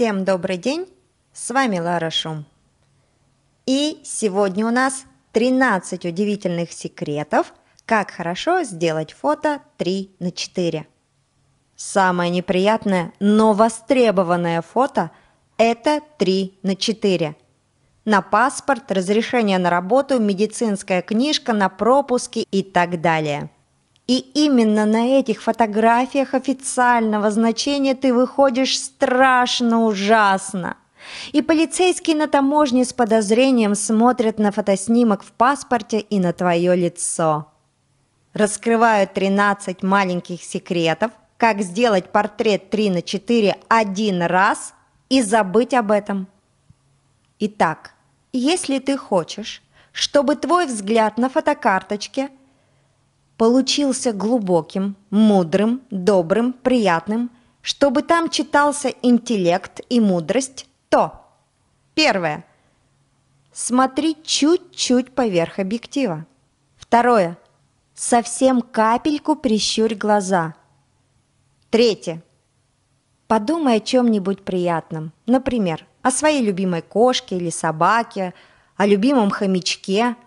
Всем добрый день, с вами Лара Шум. И сегодня у нас 13 удивительных секретов, как хорошо сделать фото 3 на 4. Самое неприятное, но востребованное фото – это 3 на 4. На паспорт, разрешение на работу, медицинская книжка, на пропуски и так далее – и именно на этих фотографиях официального значения ты выходишь страшно ужасно. И полицейские на таможне с подозрением смотрят на фотоснимок в паспорте и на твое лицо. Раскрывают 13 маленьких секретов, как сделать портрет 3 на 4 один раз и забыть об этом. Итак, если ты хочешь, чтобы твой взгляд на фотокарточке – получился глубоким, мудрым, добрым, приятным, чтобы там читался интеллект и мудрость, то первое смотри чуть-чуть поверх объектива. Второе совсем капельку прищурь глаза. Третье подумай о чем-нибудь приятном, например, о своей любимой кошке или собаке, о любимом хомячке –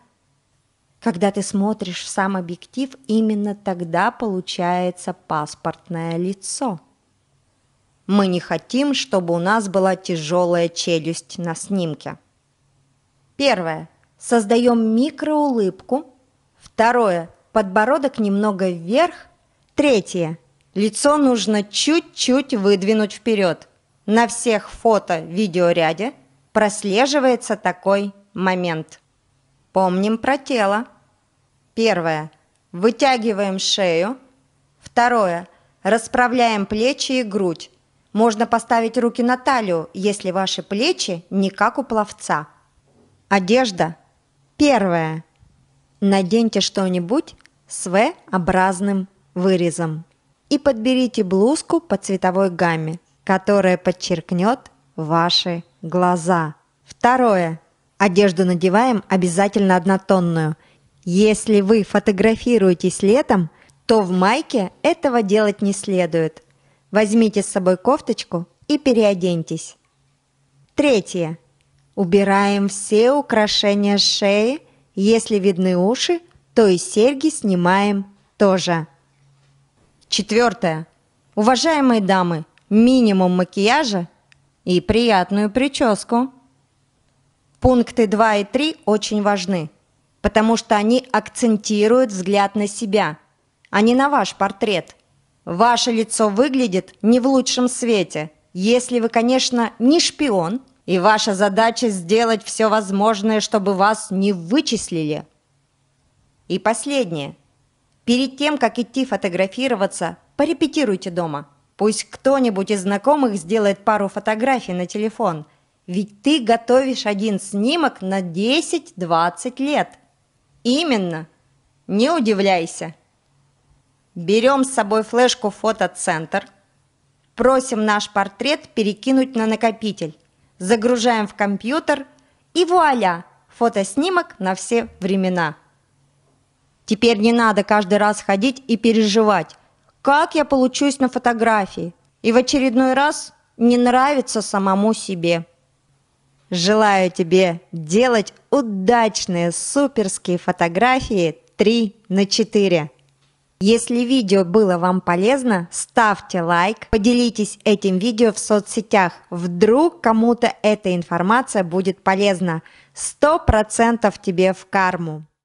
когда ты смотришь в сам объектив, именно тогда получается паспортное лицо. Мы не хотим, чтобы у нас была тяжелая челюсть на снимке. Первое. Создаем микроулыбку. Второе. Подбородок немного вверх. Третье. Лицо нужно чуть-чуть выдвинуть вперед. На всех фото-видеоряде прослеживается такой момент. Помним про тело. Первое. Вытягиваем шею. Второе. Расправляем плечи и грудь. Можно поставить руки на талию, если ваши плечи не как у пловца. Одежда. Первое. Наденьте что-нибудь с V-образным вырезом и подберите блузку по цветовой гамме, которая подчеркнет ваши глаза. Второе. Одежду надеваем обязательно однотонную – если вы фотографируетесь летом, то в майке этого делать не следует. Возьмите с собой кофточку и переоденьтесь. Третье. Убираем все украшения с шеи. Если видны уши, то и серьги снимаем тоже. Четвертое. Уважаемые дамы, минимум макияжа и приятную прическу. Пункты 2 и 3 очень важны – потому что они акцентируют взгляд на себя, а не на ваш портрет. Ваше лицо выглядит не в лучшем свете, если вы, конечно, не шпион, и ваша задача сделать все возможное, чтобы вас не вычислили. И последнее. Перед тем, как идти фотографироваться, порепетируйте дома. Пусть кто-нибудь из знакомых сделает пару фотографий на телефон, ведь ты готовишь один снимок на 10-20 лет – Именно. Не удивляйся. Берем с собой флешку фотоцентр. Просим наш портрет перекинуть на накопитель. Загружаем в компьютер и вуаля, фотоснимок на все времена. Теперь не надо каждый раз ходить и переживать, как я получусь на фотографии, и в очередной раз не нравится самому себе. Желаю тебе делать удачные суперские фотографии 3 на 4. Если видео было вам полезно, ставьте лайк, поделитесь этим видео в соцсетях. Вдруг кому-то эта информация будет полезна. сто процентов тебе в карму.